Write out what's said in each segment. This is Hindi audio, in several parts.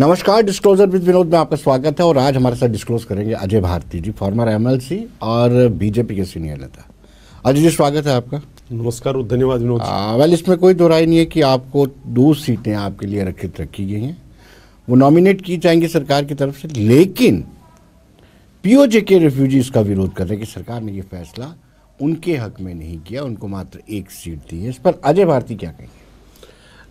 नमस्कार डिस्क्लोजर विद विनोद में आपका स्वागत है और आज हमारे साथ डिस्क्लोज करेंगे अजय भारती जी फॉर्मर एमएलसी और बीजेपी के सीनियर नेता अजय जी स्वागत है आपका नमस्कार और धन्यवाद विनोद वेल हाँ, इसमें कोई दोराई नहीं है कि आपको दो सीटें आपके लिए रखित रखी गई हैं वो नॉमिनेट की जाएंगी सरकार की तरफ से लेकिन पीओजे के रिफ्यूजी इसका विरोध कर रहे हैं कि सरकार ने ये फैसला उनके हक में नहीं किया उनको मात्र एक सीट दी है इस पर अजय भारती क्या कहेंगे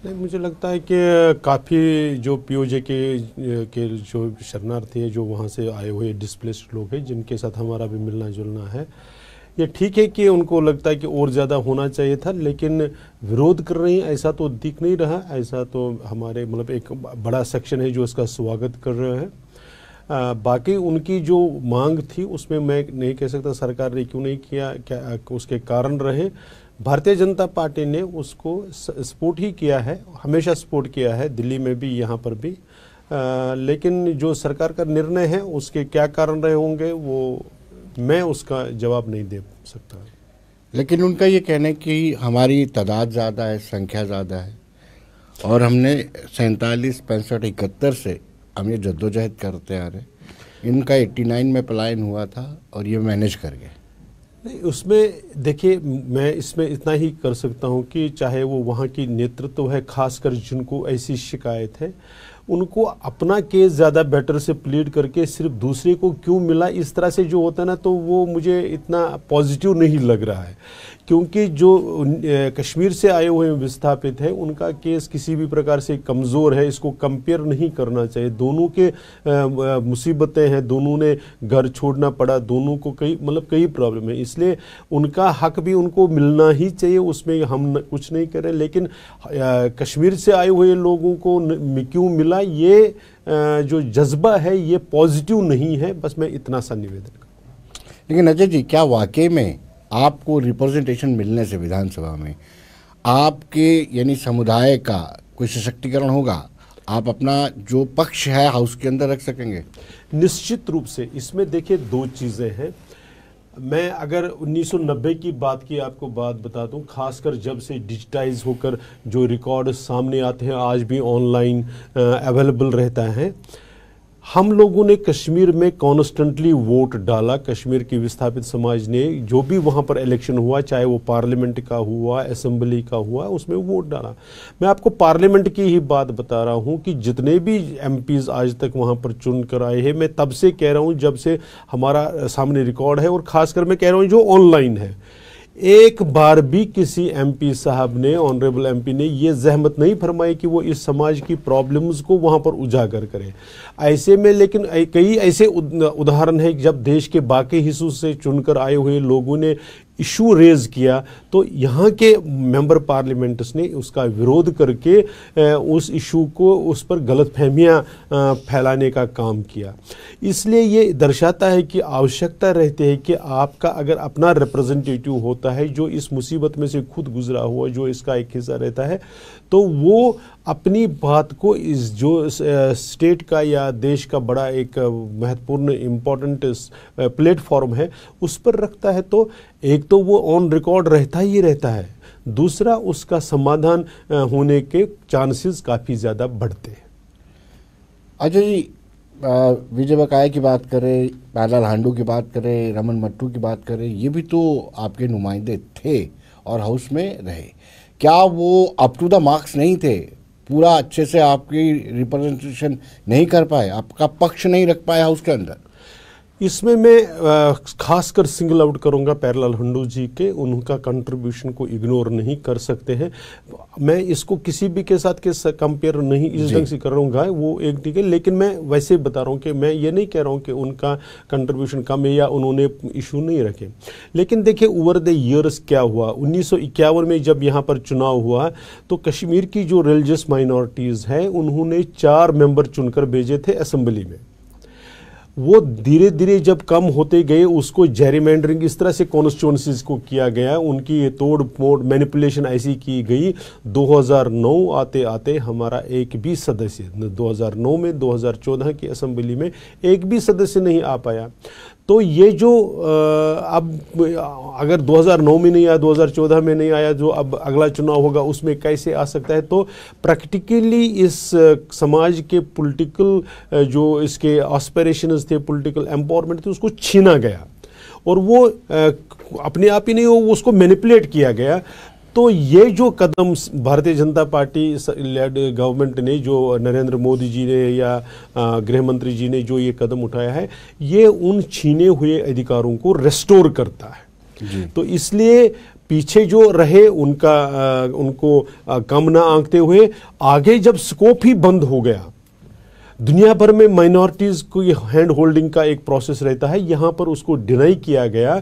नहीं मुझे लगता है कि काफ़ी जो पीओजे के के जो शरणार्थी हैं जो वहाँ से आए हुए डिस्प्लेस्ड लोग हैं जिनके साथ हमारा भी मिलना जुलना है ये ठीक है कि उनको लगता है कि और ज़्यादा होना चाहिए था लेकिन विरोध कर रहे हैं ऐसा तो दिख नहीं रहा ऐसा तो हमारे मतलब एक बड़ा सेक्शन है जो इसका स्वागत कर रहे हैं बाकी उनकी जो मांग थी उसमें मैं नहीं कह सकता सरकार ने क्यों नहीं किया क्या उसके कारण रहे भारतीय जनता पार्टी ने उसको सपोर्ट ही किया है हमेशा सपोर्ट किया है दिल्ली में भी यहाँ पर भी आ, लेकिन जो सरकार का निर्णय है उसके क्या कारण रहे होंगे वो मैं उसका जवाब नहीं दे सकता लेकिन उनका ये कहना है कि हमारी तादाद ज़्यादा है संख्या ज़्यादा है और हमने सैंतालीस पैंसठ इकहत्तर से हम ये जद्दोजहद करते आ रहे इनका 89 में पलायन हुआ था और ये मैनेज कर गए नहीं उसमें देखिए मैं इसमें इतना ही कर सकता हूँ कि चाहे वो वहाँ की नेतृत्व है खासकर जिनको ऐसी शिकायत है उनको अपना केस ज़्यादा बेटर से प्लीड करके सिर्फ दूसरे को क्यों मिला इस तरह से जो होता है ना तो वो मुझे इतना पॉजिटिव नहीं लग रहा है क्योंकि जो कश्मीर से आए हुए विस्थापित हैं उनका केस किसी भी प्रकार से कमज़ोर है इसको कंपेयर नहीं करना चाहिए दोनों के मुसीबतें हैं दोनों ने घर छोड़ना पड़ा दोनों को कई मतलब कई प्रॉब्लम है इसलिए उनका हक भी उनको मिलना ही चाहिए उसमें हम कुछ नहीं करें लेकिन कश्मीर से आए हुए लोगों को क्यों मिला ये जो जज्बा है ये पॉजिटिव नहीं है बस मैं इतना सा निवेदन लेकिन अजय जी क्या वाकई में आपको रिप्रेजेंटेशन मिलने से विधानसभा में आपके यानी समुदाय का कोई सशक्तिकरण होगा आप अपना जो पक्ष है हाउस के अंदर रख सकेंगे निश्चित रूप से इसमें देखिए दो चीज़ें हैं मैं अगर 1990 की बात की आपको बात बता दूं खासकर जब से डिजिटाइज होकर जो रिकॉर्ड सामने आते हैं आज भी ऑनलाइन अवेलेबल रहता है हम लोगों ने कश्मीर में कॉन्स्टेंटली वोट डाला कश्मीर की विस्थापित समाज ने जो भी वहाँ पर इलेक्शन हुआ चाहे वो पार्लियामेंट का हुआ असम्बली का हुआ उसमें वोट डाला मैं आपको पार्लियामेंट की ही बात बता रहा हूँ कि जितने भी एम आज तक वहाँ पर चुन कर आए हैं मैं तब से कह रहा हूँ जब से हमारा सामने रिकॉर्ड है और ख़ासकर मैं कह रहा हूँ जो ऑनलाइन है एक बार भी किसी एमपी साहब ने ऑनरेबल एमपी ने ये जहमत नहीं फरमाई कि वो इस समाज की प्रॉब्लम्स को वहाँ पर उजागर करें ऐसे में लेकिन कई ऐसे उदाहरण हैं जब देश के बाकी हिस्सों से चुनकर आए हुए लोगों ने इशू रेज किया तो यहाँ के मेंबर पार्लियामेंट्स ने उसका विरोध करके उस इशू को उस पर गलत फहमियाँ फैलाने का काम किया इसलिए ये दर्शाता है कि आवश्यकता रहती है कि आपका अगर अपना रिप्रेजेंटेटिव होता है जो इस मुसीबत में से खुद गुजरा हुआ जो इसका एक हिस्सा रहता है तो वो अपनी बात को इस जो स्टेट का या देश का बड़ा एक महत्वपूर्ण इम्पोर्टेंट प्लेटफॉर्म है उस पर रखता है तो एक तो वो ऑन रिकॉर्ड रहता ही रहता है दूसरा उसका समाधान होने के चांसेस काफ़ी ज़्यादा बढ़ते हैं अजय अच्छा जी विजय बकाया की बात करें पैदल हांडू की बात करें रमन मट्टू की बात करें ये भी तो आपके नुमाइंदे थे और हाउस में रहे क्या वो अप टू द मार्क्स नहीं थे पूरा अच्छे से आपकी रिप्रेजेंटेशन नहीं कर पाए आपका पक्ष नहीं रख पाए हाउस के अंदर इसमें मैं खासकर सिंगल आउट करूंगा पैरलाल हंडू जी के उनका कंट्रीब्यूशन को इग्नोर नहीं कर सकते हैं मैं इसको किसी भी के साथ के कंपेयर नहीं इस ढंग से गाय वो एक ठीक है लेकिन मैं वैसे बता रहा हूँ कि मैं ये नहीं कह रहा हूँ कि उनका कंट्रीब्यूशन कम है या उन्होंने इशू नहीं रखे लेकिन देखिए ओवर द ईयर्स क्या हुआ उन्नीस में जब यहाँ पर चुनाव हुआ तो कश्मीर की जो रिलीजियस माइनॉरिटीज़ हैं उन्होंने चार मेंबर चुनकर भेजे थे असम्बली में वो धीरे धीरे जब कम होते गए उसको जेरीमेंडरिंग इस तरह से कॉन्स्टिट्यूंसीज को किया गया उनकी तोड़ मोड़ मैनिपुलेशन ऐसी की गई 2009 आते आते हमारा एक भी सदस्य 2009 में 2014 की असम्बली में एक भी सदस्य नहीं आ पाया तो ये जो अब अगर 2009 में नहीं आया 2014 में नहीं आया जो अब अगला चुनाव होगा उसमें कैसे आ सकता है तो प्रैक्टिकली इस समाज के पॉलिटिकल जो इसके ऑस्परेशन थे पॉलिटिकल एम्पावरमेंट थे उसको छीना गया और वो अपने आप ही नहीं हो उसको मैनिपुलेट किया गया तो ये जो कदम भारतीय जनता पार्टी गवर्नमेंट ने जो नरेंद्र मोदी जी ने या गृह मंत्री जी ने जो ये कदम उठाया है ये उन छीने हुए अधिकारों को रेस्टोर करता है तो इसलिए पीछे जो रहे उनका आ, उनको आ, कम ना आंकते हुए आगे जब स्कोप ही बंद हो गया दुनिया भर में माइनॉरिटीज़ को हैंड होल्डिंग का एक प्रोसेस रहता है यहाँ पर उसको डिनाई किया गया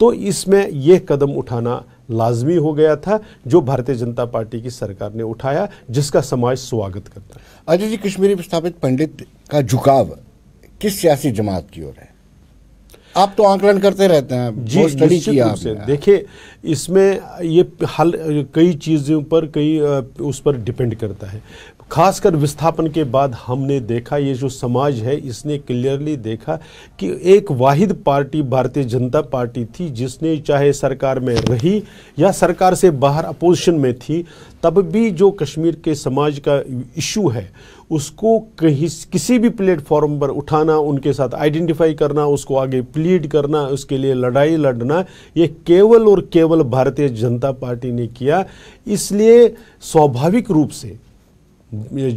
तो इसमें यह कदम उठाना लाजमी हो गया था जो भारतीय जनता पार्टी की सरकार ने उठाया जिसका समाज स्वागत करता है अजय जी कश्मीरी विस्थापित पंडित का झुकाव किस सियासी जमात की ओर है आप तो आंकलन करते रहते हैं जी स्टडी किया देखिए इसमें ये हल कई चीज़ों पर कई उस पर डिपेंड करता है खासकर विस्थापन के बाद हमने देखा ये जो समाज है इसने क्लियरली देखा कि एक वाहिद पार्टी भारतीय जनता पार्टी थी जिसने चाहे सरकार में रही या सरकार से बाहर अपोजिशन में थी तब भी जो कश्मीर के समाज का इशू है उसको कहीं किसी भी प्लेटफॉर्म पर उठाना उनके साथ आइडेंटिफाई करना उसको आगे प्लीड करना उसके लिए लड़ाई लड़ना ये केवल और केवल भारतीय जनता पार्टी ने किया इसलिए स्वाभाविक रूप से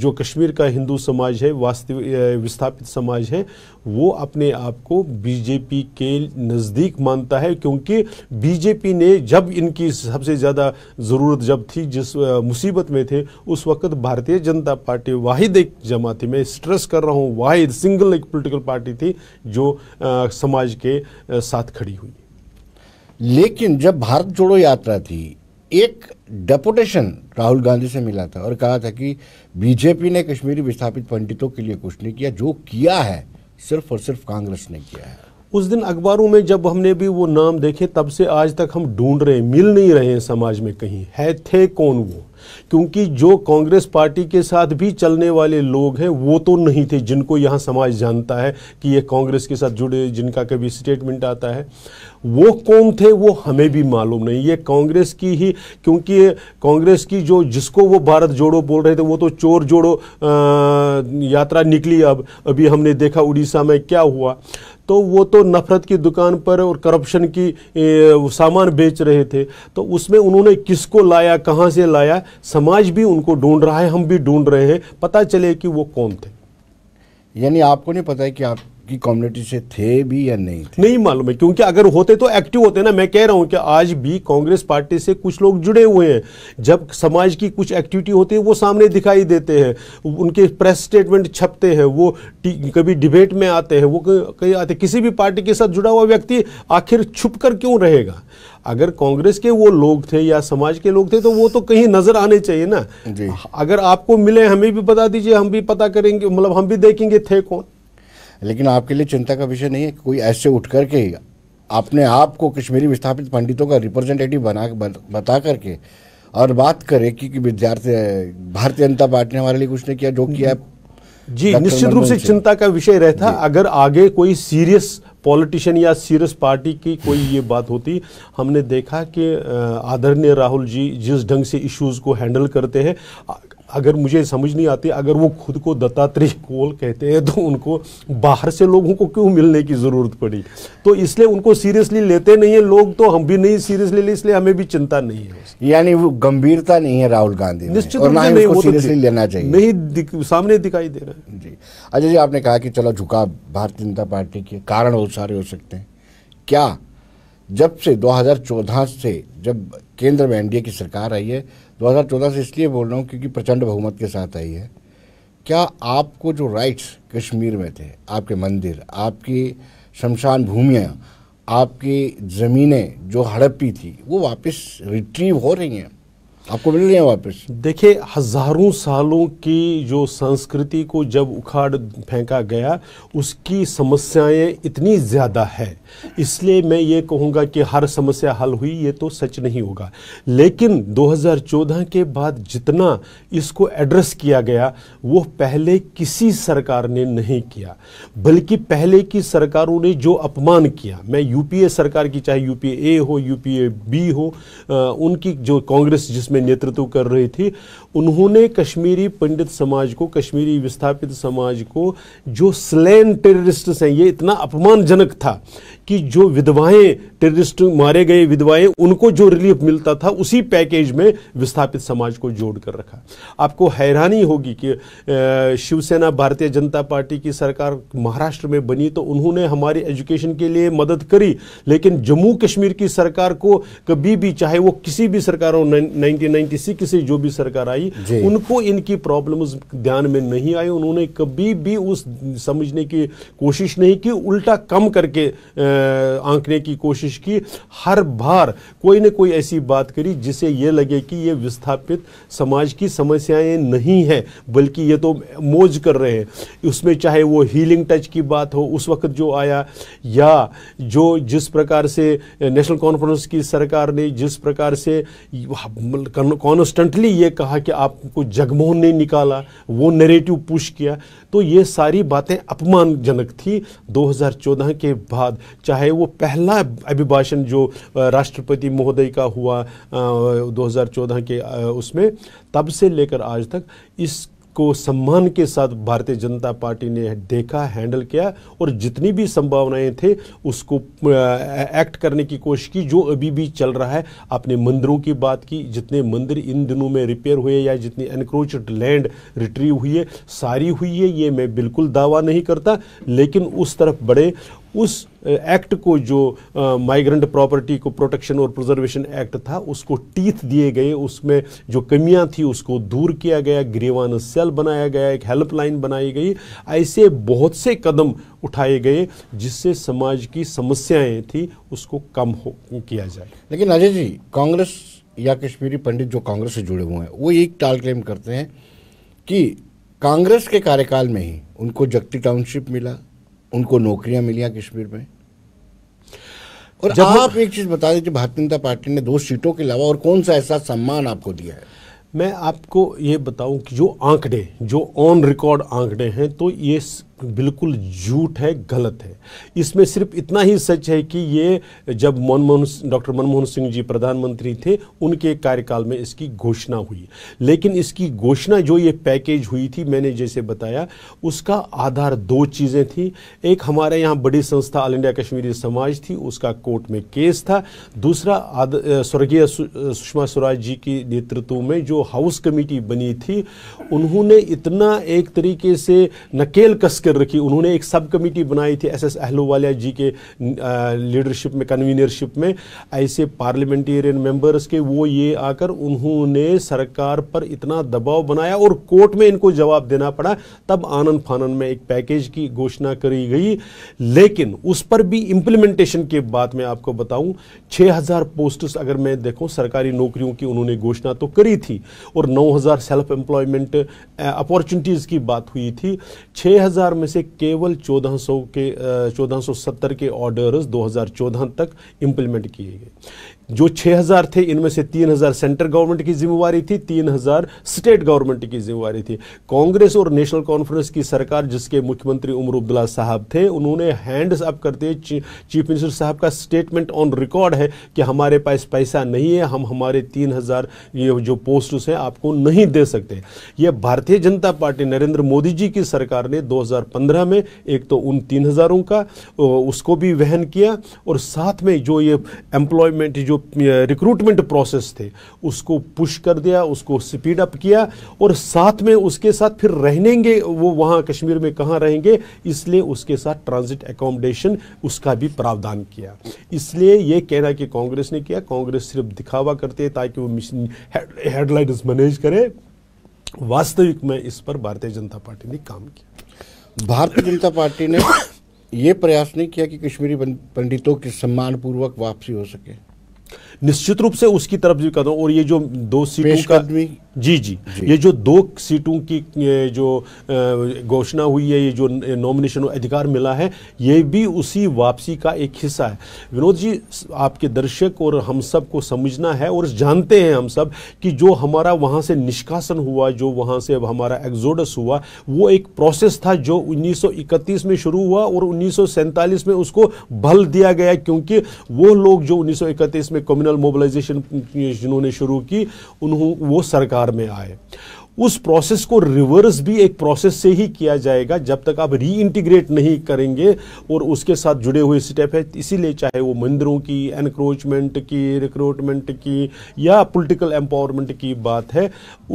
जो कश्मीर का हिंदू समाज है वास्तविक विस्थापित समाज है वो अपने आप को बीजेपी के नज़दीक मानता है क्योंकि बीजेपी ने जब इनकी सबसे ज़्यादा ज़रूरत जब थी जिस मुसीबत में थे उस वक्त भारतीय जनता पार्टी वाहिद एक जमा थी मैं स्ट्रेस कर रहा हूँ वाहिद सिंगल एक पोलिटिकल पार्टी थी जो आ, समाज के साथ खड़ी हुई लेकिन जब भारत जोड़ो यात्रा थी एक डेपुटेशन राहुल गांधी से मिला था और कहा था कि बीजेपी ने कश्मीरी विस्थापित पंडितों के लिए कुछ नहीं किया जो किया है सिर्फ और सिर्फ कांग्रेस ने किया है उस दिन अखबारों में जब हमने भी वो नाम देखे तब से आज तक हम ढूंढ रहे हैं मिल नहीं रहे हैं समाज में कहीं है थे कौन वो क्योंकि जो कांग्रेस पार्टी के साथ भी चलने वाले लोग हैं वो तो नहीं थे जिनको यहाँ समाज जानता है कि ये कांग्रेस के साथ जुड़े जिनका कभी स्टेटमेंट आता है वो कौन थे वो हमें भी मालूम नहीं ये कांग्रेस की ही क्योंकि कांग्रेस की जो जिसको वो भारत जोड़ो बोल रहे थे वो तो चोर जोड़ो आ, यात्रा निकली अब अभी हमने देखा उड़ीसा में क्या हुआ तो वो तो नफ़रत की दुकान पर और करप्शन की सामान बेच रहे थे तो उसमें उन्होंने किसको लाया कहाँ से लाया समाज भी उनको ढूंढ रहा है हम भी ढूंढ रहे हैं पता चले कि वो कौन थे यानी आपको नहीं पता है कि आप की कम्युनिटी से थे भी या नहीं थे? नहीं मालूम है क्योंकि अगर होते तो एक्टिव होते ना मैं कह रहा हूं कि आज भी कांग्रेस पार्टी से कुछ लोग जुड़े हुए हैं जब समाज की कुछ एक्टिविटी होती है वो सामने दिखाई देते हैं उनके प्रेस स्टेटमेंट छपते हैं वो कभी डिबेट में आते हैं वो कहीं आते किसी भी पार्टी के साथ जुड़ा हुआ व्यक्ति आखिर छुप कर क्यों रहेगा अगर कांग्रेस के वो लोग थे या समाज के लोग थे तो वो तो कहीं नजर आने चाहिए ना अगर आपको मिले हमें भी बता दीजिए हम भी पता करेंगे मतलब हम भी देखेंगे थे कौन लेकिन आपके लिए चिंता का विषय नहीं है कि कोई ऐसे उठ करके अपने आप को कश्मीरी विस्थापित पंडितों का रिप्रेजेंटेटिव बना बता करके और बात करें कि, कि विद्यार्थी भारतीय जनता पार्टी ने हमारे लिए कुछ नहीं किया जो किया जी निश्चित रूप से चिंता का विषय रहता अगर आगे कोई सीरियस पॉलिटिशियन या सीरियस पार्टी की कोई ये बात होती हमने देखा कि आदरणीय राहुल जी जिस ढंग से इश्यूज़ को हैंडल करते हैं अगर मुझे समझ नहीं आती अगर वो खुद को दत्तात्रेय कोल कहते हैं तो उनको बाहर से लोगों को क्यों मिलने की ज़रूरत पड़ी तो इसलिए उनको सीरियसली लेते नहीं है लोग तो हम भी नहीं सीरियसली ले इसलिए हमें भी चिंता नहीं है यानी वो गंभीरता नहीं है राहुल गांधी निश्चित रूप से नहीं तो सीरियसली लेना चाहिए नहीं सामने दिखाई दे रहा है जी अजय अच्छा जी आपने कहा कि चलो झुका भारतीय जनता पार्टी के कारण बहुत सारे हो सकते हैं क्या जब से 2014 से जब केंद्र में एनडीए की सरकार आई है 2014 से इसलिए बोल रहा हूँ क्योंकि प्रचंड बहुमत के साथ आई है क्या आपको जो राइट्स कश्मीर में थे आपके मंदिर आपकी शमशान भूमियाँ आपकी ज़मीनें जो हड़प्पी थी वो वापस रिट्रीव हो रही हैं आपको मिल रही है वापस देखिए हजारों सालों की जो संस्कृति को जब उखाड़ फेंका गया उसकी समस्याएं इतनी ज़्यादा है इसलिए मैं ये कहूँगा कि हर समस्या हल हुई ये तो सच नहीं होगा लेकिन 2014 के बाद जितना इसको एड्रेस किया गया वो पहले किसी सरकार ने नहीं किया बल्कि पहले की सरकारों ने जो अपमान किया मैं यूपीए सरकार की चाहे यूपीए ए हो यूपीए बी हो आ, उनकी जो कांग्रेस जिसमें में नेतृत्व कर रही थी उन्होंने कश्मीरी पंडित समाज को कश्मीरी विस्थापित समाज को जो स्लैन टेररिस्ट हैं ये इतना अपमानजनक था कि जो विधवाएं टेररिस्ट मारे गए विधवाएं उनको जो रिलीफ मिलता था उसी पैकेज में विस्थापित समाज को जोड़ कर रखा आपको हैरानी होगी कि शिवसेना भारतीय जनता पार्टी की सरकार महाराष्ट्र में बनी तो उन्होंने हमारी एजुकेशन के लिए मदद करी लेकिन जम्मू कश्मीर की सरकार को कभी भी चाहे वो किसी भी सरकार हो नाइनटीन से जो भी सरकार आई उनको इनकी प्रॉब्लम ध्यान में नहीं आई उन्होंने कभी भी उस समझने की कोशिश नहीं की उल्टा कम करके आंकने की कोशिश की हर बार कोई ना कोई ऐसी बात करी जिसे ये लगे कि ये विस्थापित समाज की समस्याएं नहीं हैं बल्कि ये तो मौज कर रहे हैं उसमें चाहे वो हीलिंग टच की बात हो उस वक्त जो आया या जो जिस प्रकार से नेशनल कॉन्फ्रेंस की सरकार ने जिस प्रकार से कॉन्स्टेंटली ये कहा कि आपको जगमोहन ने निकाला वो नेरेटिव पुश किया तो ये सारी बातें अपमानजनक थी 2014 के बाद चाहे वो पहला अभिभाषण जो राष्ट्रपति महोदय का हुआ 2014 के उसमें तब से लेकर आज तक इस को सम्मान के साथ भारतीय जनता पार्टी ने देखा हैंडल किया और जितनी भी संभावनाएं थे उसको एक्ट करने की कोशिश की जो अभी भी चल रहा है आपने मंदिरों की बात की जितने मंदिर इन दिनों में रिपेयर हुए या जितनी एनक्रोच लैंड रिट्रीव हुई है सारी हुई है ये मैं बिल्कुल दावा नहीं करता लेकिन उस तरफ बड़े उस एक्ट को जो माइग्रेंट प्रॉपर्टी को प्रोटेक्शन और प्रिजर्वेशन एक्ट था उसको टीथ दिए गए उसमें जो कमियां थी उसको दूर किया गया ग्रीवान सेल बनाया गया एक हेल्पलाइन बनाई गई ऐसे बहुत से कदम उठाए गए जिससे समाज की समस्याएं थी उसको कम हो किया जाए लेकिन अजय जी कांग्रेस या कश्मीरी पंडित जो कांग्रेस से जुड़े हुए हैं वो एक टाल क्लेम करते हैं कि कांग्रेस के कार्यकाल में ही उनको जगती टाउनशिप मिला उनको नौकरियां मिली कश्मीर में और जब आप एक चीज़ बता दीजिए भारतीय जनता पार्टी ने दो सीटों के अलावा और कौन सा ऐसा सम्मान आपको दिया है मैं आपको ये बताऊं कि जो आंकड़े जो ऑन रिकॉर्ड आंकड़े हैं तो ये बिल्कुल झूठ है गलत है इसमें सिर्फ इतना ही सच है कि ये जब मनमोहन डॉक्टर मनमोहन सिंह जी प्रधानमंत्री थे उनके कार्यकाल में इसकी घोषणा हुई लेकिन इसकी घोषणा जो ये पैकेज हुई थी मैंने जैसे बताया उसका आधार दो चीज़ें थी एक हमारे यहाँ बड़ी संस्था ऑल इंडिया कश्मीरी समाज थी उसका कोर्ट में केस था दूसरा स्वर्गीय सुषमा स्वराज जी की नेतृत्व में जो हाउस कमेटी बनी थी उन्होंने इतना एक तरीके से नकेल कसकर कर रखी उन्होंने एक सब कमेटी बनाई थी एस एस अहलूवालिया जी के लीडरशिप में कन्वीनरशिप में ऐसे पार्लियामेंटेरियन मेंबर्स के वो ये आकर उन्होंने सरकार पर इतना दबाव बनाया और कोर्ट में इनको जवाब देना पड़ा तब आनंद फानन में एक पैकेज की घोषणा करी गई लेकिन उस पर भी इम्प्लीमेंटेशन के बाद में आपको बताऊं हजार पोस्टर्स अगर मैं देखूं सरकारी नौकरियों की उन्होंने घोषणा तो करी थी और 9000 सेल्फ एम्प्लॉयमेंट अपॉर्चुनिटीज़ की बात हुई थी 6000 में से केवल 1400 के 1470 के ऑर्डर्स 2014 तक इंप्लीमेंट किए गए जो 6000 थे इनमें से 3000 सेंटर गवर्नमेंट की जिम्मेवारी थी 3000 स्टेट गवर्नमेंट की जिम्मेवारी थी कांग्रेस और नेशनल कॉन्फ्रेंस की सरकार जिसके मुख्यमंत्री उमर अब्दुल्ला साहब थे उन्होंने हैंड्स अप करते चीफ मिनिस्टर साहब का स्टेटमेंट ऑन रिकॉर्ड है कि हमारे पास पैसा नहीं है हम हमारे तीन हजार ये जो पोस्ट हैं आपको नहीं दे सकते ये भारतीय जनता पार्टी नरेंद्र मोदी जी की सरकार ने दो में एक तो उन तीन हज़ारों का उसको भी वहन किया और साथ में जो ये एम्प्लॉयमेंट जो रिक्रूटमेंट प्रोसेस थे उसको पुश कर दिया उसको स्पीड अप किया और साथ में उसके साथ फिर रहनेंगे वो वहाँ कश्मीर में कहाँ रहेंगे इसलिए उसके साथ ट्रांजिट एकोमोडेशन उसका भी प्रावधान किया इसलिए ये कहना कि कांग्रेस ने किया कांग्रेस सिर्फ दिखावा करते ताकि वो हेडलाइट मैनेज करे वास्तविक में इस पर भारतीय जनता पार्टी ने काम किया भारतीय जनता पार्टी ने ये प्रयास नहीं किया कि कश्मीरी पंडितों की सम्मानपूर्वक वापसी हो सके निश्चित रूप से उसकी तरफ भी कदम और ये जो दो सीटों का जी, जी जी ये जो दो सीटों की जो घोषणा हुई है ये जो नॉमिनेशन अधिकार मिला है ये भी उसी वापसी का एक हिस्सा है विनोद जी आपके दर्शक और हम सब को समझना है और जानते हैं हम सब कि जो हमारा वहाँ से निष्कासन हुआ जो वहाँ से हमारा एग्जोडस हुआ वो एक प्रोसेस था जो उन्नीस में शुरू हुआ और उन्नीस में उसको बल दिया गया क्योंकि वो लोग जो उन्नीस में में कम्युनल मोबलाइजेशन जिन्होंने शुरू की उन्हों वो सरकार में आए उस प्रोसेस को रिवर्स भी एक प्रोसेस से ही किया जाएगा जब तक आप रीइंटीग्रेट नहीं करेंगे और उसके साथ जुड़े हुए स्टेप है इसीलिए चाहे वो मंदिरों की एनक्रोचमेंट की रिक्रूटमेंट की या पॉलिटिकल एम्पावरमेंट की बात है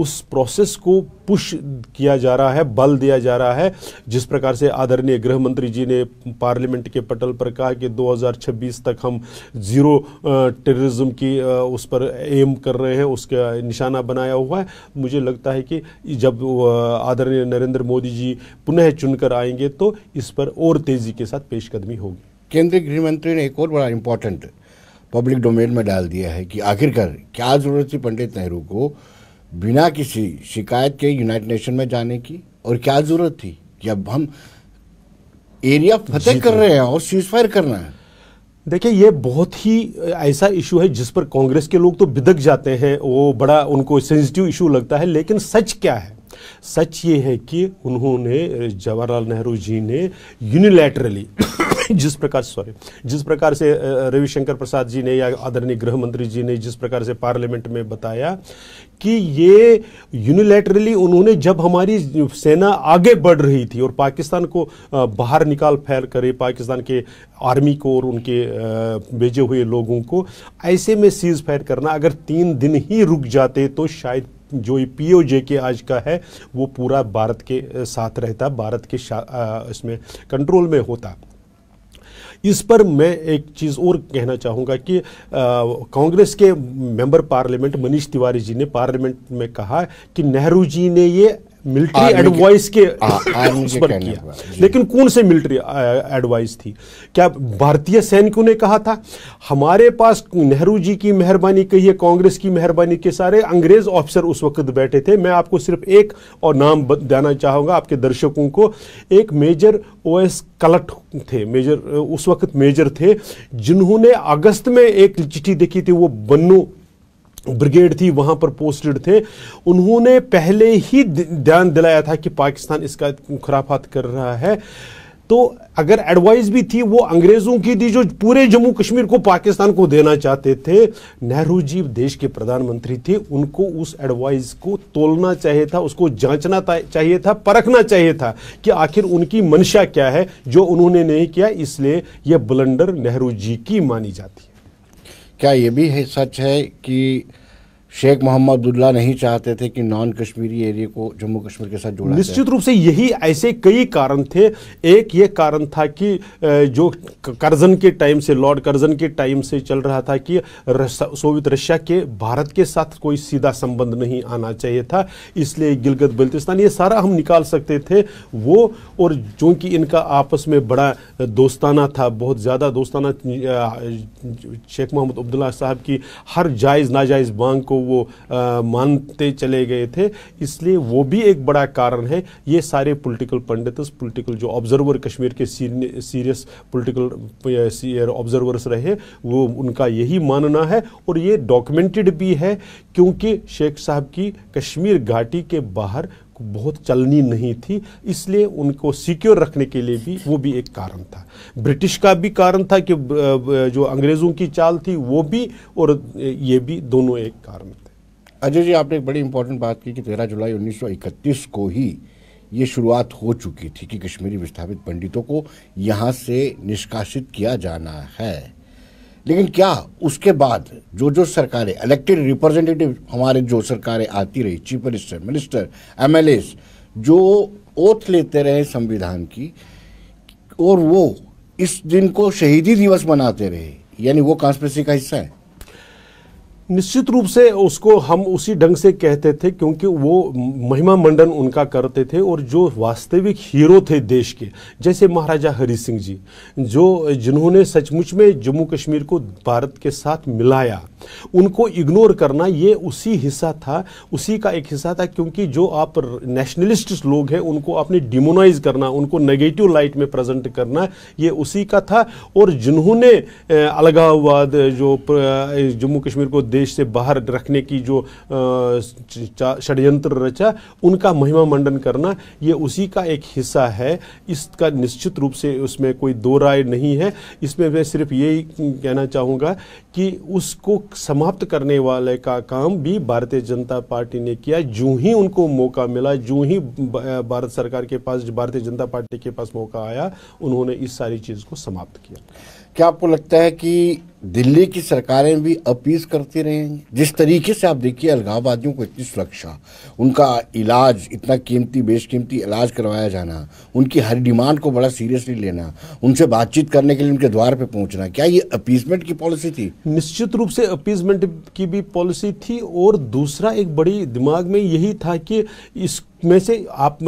उस प्रोसेस को पुश किया जा रहा है बल दिया जा रहा है जिस प्रकार से आदरणीय गृह मंत्री जी ने पार्लियामेंट के पटल पर कहा कि 2026 तक हम जीरो टेररिज्म की उस पर एम कर रहे हैं उसका निशाना बनाया हुआ है मुझे लगता है कि कि जब आदरणीय नरेंद्र मोदी जी पुनः चुनकर आएंगे तो इस पर और तेज़ी के साथ पेशकदमी होगी केंद्रीय गृह मंत्री ने एक और बड़ा इम्पोर्टेंट पब्लिक डोमेन में डाल दिया है कि आखिरकार क्या ज़रूरत थी पंडित नेहरू को बिना किसी शिकायत के यूनाइटेड नेशन में जाने की और क्या ज़रूरत थी जब हम एरिया फतेह कर तो- रहे हैं और सीज फायर करना है देखिए ये बहुत ही ऐसा इशू है जिस पर कांग्रेस के लोग तो बिदक जाते हैं वो बड़ा उनको सेंसिटिव इशू लगता है लेकिन सच क्या है सच ये है कि उन्होंने जवाहरलाल नेहरू जी ने यूनिलैटरली जिस प्रकार सॉरी जिस प्रकार से रविशंकर प्रसाद जी ने या आदरणीय गृह मंत्री जी ने जिस प्रकार से पार्लियामेंट में बताया कि ये यूनिलैटरली उन्होंने जब हमारी सेना आगे बढ़ रही थी और पाकिस्तान को बाहर निकाल फैल करे पाकिस्तान के आर्मी को और उनके भेजे हुए लोगों को ऐसे में सीज फायर करना अगर तीन दिन ही रुक जाते तो शायद जो ये पीओजे के आज का है वो पूरा भारत के साथ रहता भारत के इसमें कंट्रोल में होता इस पर मैं एक चीज़ और कहना चाहूँगा कि कांग्रेस के मेंबर पार्लियामेंट मनीष तिवारी जी ने पार्लियामेंट में कहा कि नेहरू जी ने ये मिलिट्री एडवाइस के उस पर किया लेकिन कौन से मिलिट्री एडवाइस थी क्या भारतीय सैनिकों ने कहा था हमारे पास नेहरू जी की मेहरबानी कही है कांग्रेस की मेहरबानी के सारे अंग्रेज ऑफिसर उस वक्त बैठे थे मैं आपको सिर्फ एक और नाम देना चाहूंगा आपके दर्शकों को एक मेजर ओ एस कलट थे मेजर उस वक्त मेजर थे जिन्होंने अगस्त में एक चिट्ठी देखी थी वो बन्नू ब्रिगेड थी वहाँ पर पोस्टेड थे उन्होंने पहले ही ध्यान दिलाया था कि पाकिस्तान इसका खुराफात कर रहा है तो अगर एडवाइस भी थी वो अंग्रेज़ों की थी जो पूरे जम्मू कश्मीर को पाकिस्तान को देना चाहते थे नेहरू जी देश के प्रधानमंत्री थे उनको उस एडवाइस को तोलना चाहिए था उसको जांचना चाहिए था परखना चाहिए था कि आखिर उनकी मंशा क्या है जो उन्होंने नहीं किया इसलिए यह ब्लंडर नेहरू जी की मानी जाती है क्या ये भी है सच है कि शेख मोहम्मद अब्दुल्ला नहीं चाहते थे कि नॉन कश्मीरी एरिया को जम्मू कश्मीर के साथ जोड़ा निश्चित रूप से यही ऐसे कई कारण थे एक ये कारण था कि जो कर्जन के टाइम से लॉर्ड कर्जन के टाइम से चल रहा था कि सोवियत रशिया के भारत के साथ कोई सीधा संबंध नहीं आना चाहिए था इसलिए गिलगत बल्तिस्तान ये सारा हम निकाल सकते थे वो और चूँकि इनका आपस में बड़ा दोस्ताना था बहुत ज़्यादा दोस्ताना शेख मोहम्मद अब्दुल्ला साहब की हर जायज़ नाजायज़ मांग को वो मानते चले गए थे इसलिए वो भी एक बड़ा कारण है ये सारे पॉलिटिकल पंडित पॉलिटिकल जो ऑब्जर्वर कश्मीर के सीरियस पॉलिटिकल ऑब्जर्वर्स रहे वो उनका यही मानना है और ये डॉक्यूमेंटेड भी है क्योंकि शेख साहब की कश्मीर घाटी के बाहर बहुत चलनी नहीं थी इसलिए उनको सिक्योर रखने के लिए भी वो भी एक कारण था ब्रिटिश का भी कारण था कि जो अंग्रेज़ों की चाल थी वो भी और ये भी दोनों एक कारण थे अजय जी आपने एक बड़ी इंपॉर्टेंट बात की कि तेरह जुलाई 1931 को ही ये शुरुआत हो चुकी थी कि कश्मीरी विस्थापित पंडितों को यहाँ से निष्कासित किया जाना है लेकिन क्या उसके बाद जो जो सरकारें इलेक्टेड रिप्रेजेंटेटिव हमारे जो सरकारें आती रही चीफ मिनिस्टर मिनिस्टर एम जो ओथ लेते रहे संविधान की और वो इस दिन को शहीदी दिवस मनाते रहे यानी वो कॉन्स्परेसी का हिस्सा है निश्चित रूप से उसको हम उसी ढंग से कहते थे क्योंकि वो महिमा मंडन उनका करते थे और जो वास्तविक हीरो थे देश के जैसे महाराजा हरि सिंह जी जो जिन्होंने सचमुच में जम्मू कश्मीर को भारत के साथ मिलाया उनको इग्नोर करना ये उसी हिस्सा था उसी का एक हिस्सा था क्योंकि जो आप नेशनलिस्ट लोग हैं उनको आपने डिमोनाइज करना उनको नेगेटिव लाइट में प्रेजेंट करना ये उसी का था और जिन्होंने अलगाववाद जो जम्मू कश्मीर को देश से बाहर रखने की जो षड्यंत्र रचा उनका महिमा मंडन करना ये उसी का एक हिस्सा है इसका निश्चित रूप से उसमें कोई दो राय नहीं है इसमें मैं सिर्फ यही कहना चाहूँगा कि उसको समाप्त करने वाले का काम भी भारतीय जनता पार्टी ने किया जो ही उनको मौका मिला जो ही भारत सरकार के पास भारतीय जनता पार्टी के पास मौका आया उन्होंने इस सारी चीज़ को समाप्त किया क्या आपको लगता है कि दिल्ली की सरकारें भी अपीज करती रहेंगी जिस तरीके से आप देखिए अलगाववादियों को इतनी सुरक्षा उनका इलाज इतना कीमती बेशकीमती इलाज करवाया जाना उनकी हर डिमांड को बड़ा सीरियसली लेना उनसे बातचीत करने के लिए उनके द्वार पे पहुंचना क्या ये अपीजमेंट की पॉलिसी थी निश्चित रूप से अपीजमेंट की भी पॉलिसी थी और दूसरा एक बड़ी दिमाग में यही था कि इस में से आप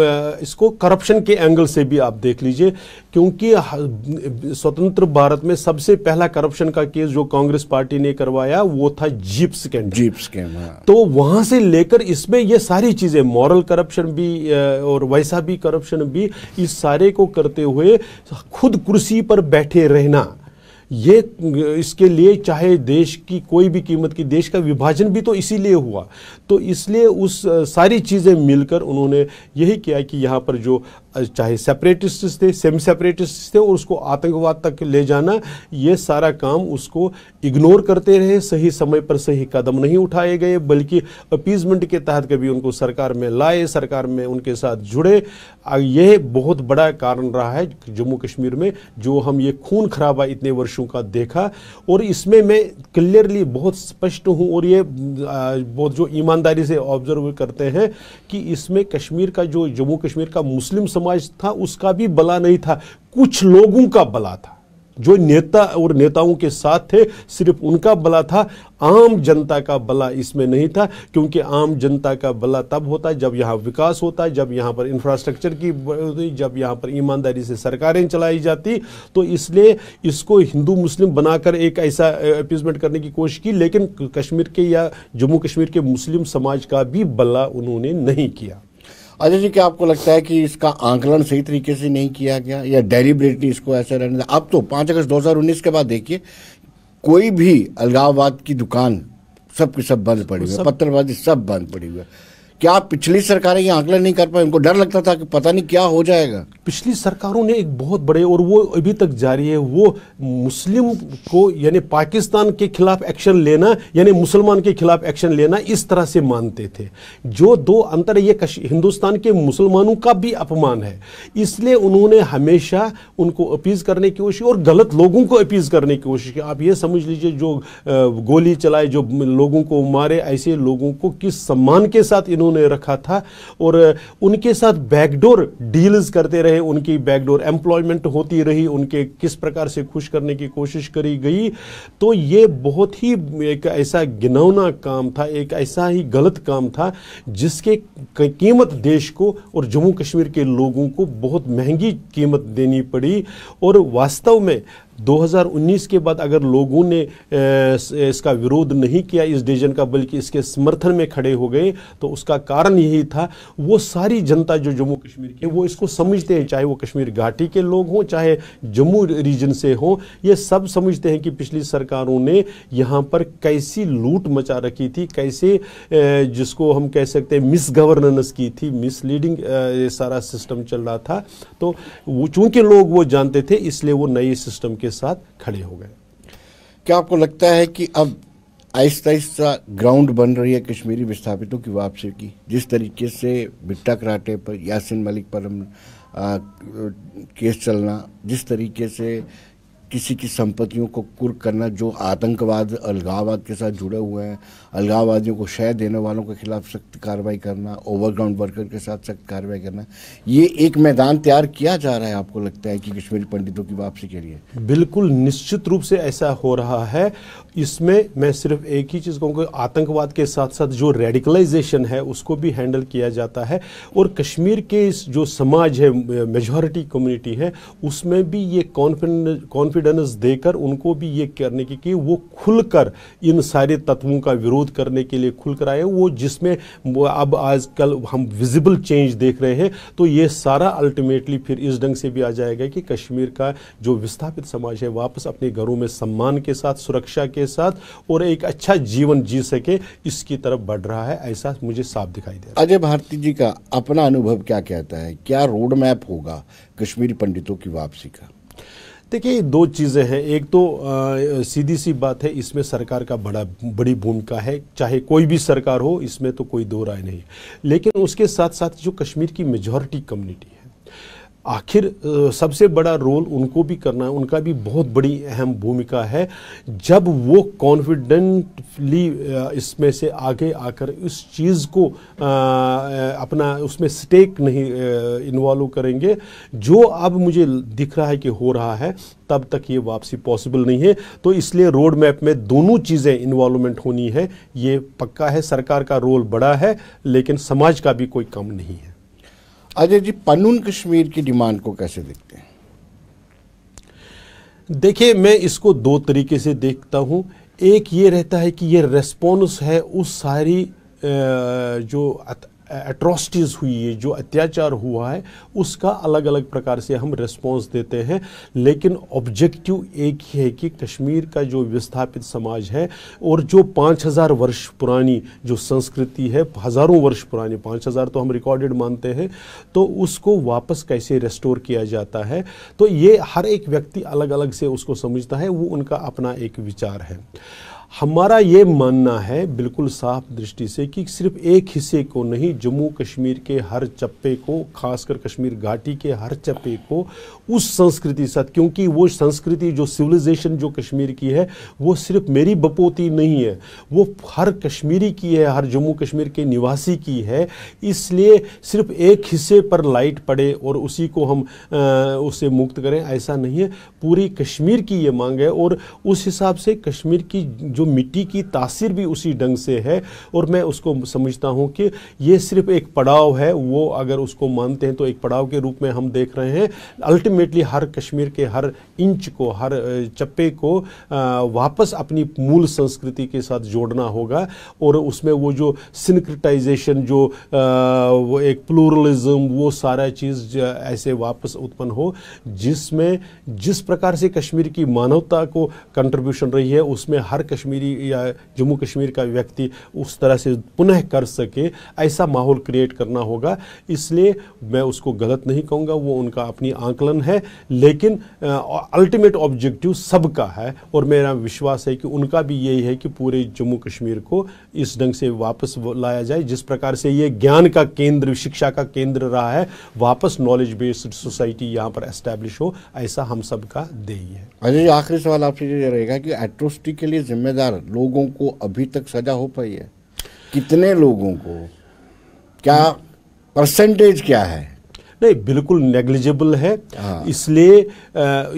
इसको करप्शन के एंगल से भी आप देख लीजिए क्योंकि स्वतंत्र भारत में सबसे पहला करप्शन का केस केस जो कांग्रेस पार्टी ने करवाया वो था जीप स्कैंडल जीप स्कैम हाँ। तो वहां से लेकर इसमें ये सारी चीजें मॉरल करप्शन भी और वैसा भी करप्शन भी इस सारे को करते हुए खुद कुर्सी पर बैठे रहना ये इसके लिए चाहे देश की कोई भी कीमत की देश का विभाजन भी तो इसीलिए हुआ तो इसलिए उस सारी चीज़ें मिलकर उन्होंने यही किया कि यहाँ पर जो चाहे सेपरेटिस्ट थे सेमी सेपरेटिस्ट थे और उसको आतंकवाद तक ले जाना ये सारा काम उसको इग्नोर करते रहे सही समय पर सही कदम नहीं उठाए गए बल्कि अपीजमेंट के तहत कभी उनको सरकार में लाए सरकार में उनके साथ जुड़े यह बहुत बड़ा कारण रहा है जम्मू कश्मीर में जो हम ये खून खराबा इतने वर्षों का देखा और इसमें मैं क्लियरली बहुत स्पष्ट हूँ और ये बहुत जो ईमान ईमानदारी से ऑब्जर्व करते हैं कि इसमें कश्मीर का जो जम्मू कश्मीर का मुस्लिम समाज था उसका भी बला नहीं था कुछ लोगों का बला था जो नेता और नेताओं के साथ थे सिर्फ उनका भला था आम जनता का भला इसमें नहीं था क्योंकि आम जनता का भला तब होता है जब यहाँ विकास होता है जब यहाँ पर इंफ्रास्ट्रक्चर की जब यहाँ पर ईमानदारी से सरकारें चलाई जाती तो इसलिए इसको हिंदू मुस्लिम बनाकर एक ऐसा अपीजमेंट करने की कोशिश की लेकिन कश्मीर के या जम्मू कश्मीर के मुस्लिम समाज का भी भला उन्होंने नहीं किया अजय जी क्या आपको लगता है कि इसका आंकलन सही तरीके से नहीं किया गया या डेलीबरेटली इसको ऐसे रहने अब तो पाँच अगस्त दो के बाद देखिए कोई भी अलगाववाद की दुकान सब की सब बंद पड़ी हुई है पत्थरबाजी सब बंद पड़ी हुई है क्या पिछली सरकारें ये आंकलन नहीं कर पाए उनको डर लगता था कि पता नहीं क्या हो जाएगा पिछली सरकारों ने एक बहुत बड़े और वो अभी तक जारी है वो मुस्लिम को यानी पाकिस्तान के खिलाफ एक्शन लेना यानी मुसलमान के खिलाफ एक्शन लेना इस तरह से मानते थे जो दो अंतर ये हिंदुस्तान के मुसलमानों का भी अपमान है इसलिए उन्होंने हमेशा उनको अपीज़ करने की कोशिश और गलत लोगों को अपीज़ करने की कोशिश की आप ये समझ लीजिए जो गोली चलाए जो लोगों को मारे ऐसे लोगों को किस सम्मान के साथ इन्होंने उन्होंने रखा था और उनके साथ बैकडोर डील्स करते रहे उनकी बैकडोर एम्प्लॉयमेंट होती रही उनके किस प्रकार से खुश करने की कोशिश करी गई तो ये बहुत ही एक ऐसा गिनौना काम था एक ऐसा ही गलत काम था जिसके कीमत देश को और जम्मू कश्मीर के लोगों को बहुत महंगी कीमत देनी पड़ी और वास्तव में 2019 के बाद अगर लोगों ने इसका विरोध नहीं किया इस डिसीजन का बल्कि इसके समर्थन में खड़े हो गए तो उसका कारण यही था वो सारी जनता जो जम्मू कश्मीर की वो इसको समझते हैं चाहे वो कश्मीर घाटी के लोग हों चाहे जम्मू रीजन से हों ये सब समझते हैं कि पिछली सरकारों ने यहाँ पर कैसी लूट मचा रखी थी कैसे जिसको हम कह सकते हैं मिस गवर्नेंस की थी मिसलीडिंग सारा सिस्टम चल रहा था तो चूंकि लोग वो जानते थे इसलिए वो नए सिस्टम के के साथ खड़े हो गए क्या आपको लगता है कि अब आहिस्ता आहिस्ता ग्राउंड बन रही है कश्मीरी विस्थापितों की वापसी की जिस तरीके से भिट्टा कराटे पर यासिन मलिक पर हम केस चलना जिस तरीके से किसी की संपत्तियों को कुर्क करना जो आतंकवाद अलगाववाद के साथ जुड़े हुए हैं अलगाववादियों को शह देने वालों के खिलाफ सख्त कार्रवाई करना ओवरग्राउंड वर्कर के साथ सख्त कार्रवाई करना ये एक मैदान तैयार किया जा रहा है आपको लगता है कि कश्मीरी पंडितों की वापसी के लिए बिल्कुल निश्चित रूप से ऐसा हो रहा है इसमें मैं सिर्फ एक ही चीज़ कहूँगा आतंकवाद के साथ साथ जो रेडिकलाइजेशन है उसको भी हैंडल किया जाता है और कश्मीर के इस जो समाज है मेजॉरिटी कम्युनिटी है उसमें भी ये कॉन्फिडेंस कॉन्फिडेंस देकर उनको भी ये करने की कि वो खुलकर इन सारे तत्वों का विरोध विरोध करने के लिए खुलकर आए वो जिसमें अब आजकल हम विजिबल चेंज देख रहे हैं तो ये सारा अल्टीमेटली फिर इस ढंग से भी आ जाएगा कि कश्मीर का जो विस्थापित समाज है वापस अपने घरों में सम्मान के साथ सुरक्षा के साथ और एक अच्छा जीवन जी सके इसकी तरफ बढ़ रहा है ऐसा मुझे साफ दिखाई दे रहा है अजय भारती जी का अपना अनुभव क्या कहता है क्या रोड मैप होगा कश्मीरी पंडितों की वापसी का देखिए दो चीज़ें हैं एक तो आ, सीधी सी बात है इसमें सरकार का बड़ा बड़ी भूमिका है चाहे कोई भी सरकार हो इसमें तो कोई दो राय नहीं लेकिन उसके साथ साथ जो कश्मीर की मेजॉरिटी कम्युनिटी आखिर सबसे बड़ा रोल उनको भी करना है उनका भी बहुत बड़ी अहम भूमिका है जब वो कॉन्फिडेंटली इसमें से आगे आकर इस चीज़ को अपना उसमें स्टेक नहीं इन्वॉल्व करेंगे जो अब मुझे दिख रहा है कि हो रहा है तब तक ये वापसी पॉसिबल नहीं है तो इसलिए रोड मैप में दोनों चीज़ें इन्वॉल्वमेंट होनी है ये पक्का है सरकार का रोल बड़ा है लेकिन समाज का भी कोई कम नहीं है अजय जी पनून कश्मीर की डिमांड को कैसे देखते हैं देखिए मैं इसको दो तरीके से देखता हूँ एक ये रहता है कि ये रेस्पॉन्स है उस सारी जो एट्रॉसिटीज़ हुई है जो अत्याचार हुआ है उसका अलग अलग प्रकार से हम रिस्पॉन्स देते हैं लेकिन ऑब्जेक्टिव एक ही है कि कश्मीर का जो विस्थापित समाज है और जो पाँच हज़ार वर्ष पुरानी जो संस्कृति है हज़ारों वर्ष पुरानी पाँच हज़ार तो हम रिकॉर्डेड मानते हैं तो उसको वापस कैसे रेस्टोर किया जाता है तो ये हर एक व्यक्ति अलग अलग से उसको समझता है वो उनका अपना एक विचार है हमारा ये मानना है बिल्कुल साफ दृष्टि से कि सिर्फ एक हिस्से को नहीं जम्मू कश्मीर के हर चप्पे को खासकर कश्मीर घाटी के हर चप्पे को उस संस्कृति के साथ क्योंकि वो संस्कृति जो सिविलाइजेशन जो कश्मीर की है वो सिर्फ मेरी बपोती नहीं है वो हर कश्मीरी की है हर जम्मू कश्मीर के निवासी की है इसलिए सिर्फ एक हिस्से पर लाइट पड़े और उसी को हम आ, उसे मुक्त करें ऐसा नहीं है पूरी कश्मीर की ये मांग है और उस हिसाब से कश्मीर की जो मिट्टी की तासीर भी उसी ढंग से है और मैं उसको समझता हूँ कि ये सिर्फ एक पड़ाव है वो अगर उसको मानते हैं तो एक पड़ाव के रूप में हम देख रहे हैं अल्टीमेटली हर कश्मीर के हर इंच को हर चप्पे को वापस अपनी मूल संस्कृति के साथ जोड़ना होगा और उसमें वो जो सिंक्रिटाइजेशन जो वो एक प्लूरलिज्म वो सारा चीज़ ऐसे वापस उत्पन्न हो जिसमें जिस प्रकार से कश्मीर की मानवता को कंट्रीब्यूशन रही है उसमें हर कश्मीर कश्मीरी या जम्मू कश्मीर का व्यक्ति उस तरह से पुनः कर सके ऐसा माहौल क्रिएट करना होगा इसलिए मैं उसको गलत नहीं कहूँगा वो उनका अपनी आंकलन है लेकिन अल्टीमेट ऑब्जेक्टिव सबका है और मेरा विश्वास है कि उनका भी यही है कि पूरे जम्मू कश्मीर को इस ढंग से वापस लाया जाए जिस प्रकार से ये ज्ञान का केंद्र शिक्षा का केंद्र रहा है वापस नॉलेज बेस्ड सोसाइटी यहाँ पर एस्टेब्लिश हो ऐसा हम सबका देही है अजय आखिरी सवाल आपसे ये रहेगा कि एट्रोसिटी के लिए जिम्मेदार हजार लोगों को अभी तक सजा हो पाई है कितने लोगों को क्या परसेंटेज क्या है नहीं बिल्कुल नेग्लिजिबल है हाँ। इसलिए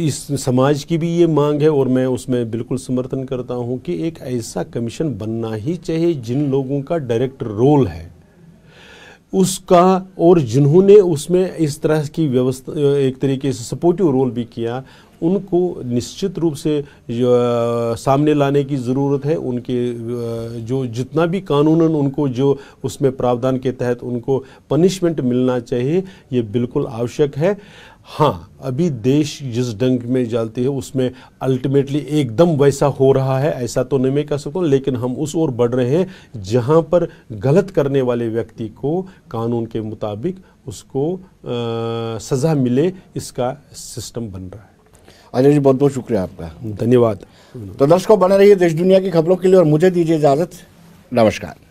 इस समाज की भी ये मांग है और मैं उसमें बिल्कुल समर्थन करता हूँ कि एक ऐसा कमीशन बनना ही चाहिए जिन लोगों का डायरेक्ट रोल है उसका और जिन्होंने उसमें इस तरह की व्यवस्था एक तरीके से सपोर्टिव रोल भी किया उनको निश्चित रूप से सामने लाने की ज़रूरत है उनके जो जितना भी कानून उनको जो उसमें प्रावधान के तहत उनको पनिशमेंट मिलना चाहिए ये बिल्कुल आवश्यक है हाँ अभी देश जिस ढंग में जलती है उसमें अल्टीमेटली एकदम वैसा हो रहा है ऐसा तो नहीं मैं कह सकता लेकिन हम उस ओर बढ़ रहे हैं जहाँ पर गलत करने वाले व्यक्ति को कानून के मुताबिक उसको आ, सज़ा मिले इसका सिस्टम बन रहा है अजय जी बहुत बहुत शुक्रिया आपका धन्यवाद तो दर्शकों बने रहिए देश दुनिया की खबरों के लिए और मुझे दीजिए इजाज़त नमस्कार